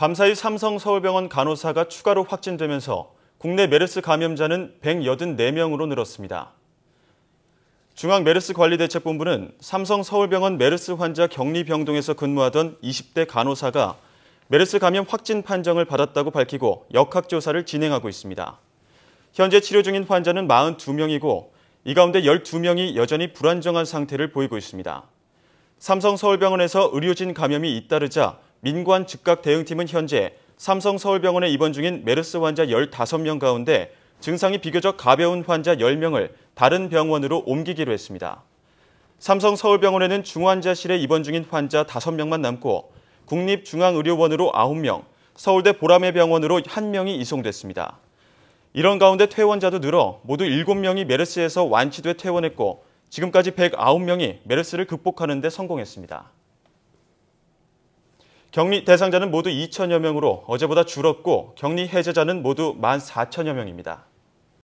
밤사이 삼성 서울병원 간호사가 추가로 확진되면서 국내 메르스 감염자는 184명으로 늘었습니다. 중앙 메르스 관리대책본부는 삼성 서울병원 메르스 환자 격리 병동에서 근무하던 20대 간호사가 메르스 감염 확진 판정을 받았다고 밝히고 역학조사를 진행하고 있습니다. 현재 치료 중인 환자는 42명이고 이 가운데 12명이 여전히 불안정한 상태를 보이고 있습니다. 삼성 서울병원에서 의료진 감염이 잇따르자 민관 즉각 대응팀은 현재 삼성 서울병원에 입원 중인 메르스 환자 15명 가운데 증상이 비교적 가벼운 환자 10명을 다른 병원으로 옮기기로 했습니다. 삼성 서울병원에는 중환자실에 입원 중인 환자 5명만 남고 국립중앙의료원으로 9명, 서울대 보라매 병원으로 1명이 이송됐습니다. 이런 가운데 퇴원자도 늘어 모두 7명이 메르스에서 완치돼 퇴원했고 지금까지 109명이 메르스를 극복하는 데 성공했습니다. 격리 대상자는 모두 2천여 명으로 어제보다 줄었고 격리 해제자는 모두 1만 4천여 명입니다.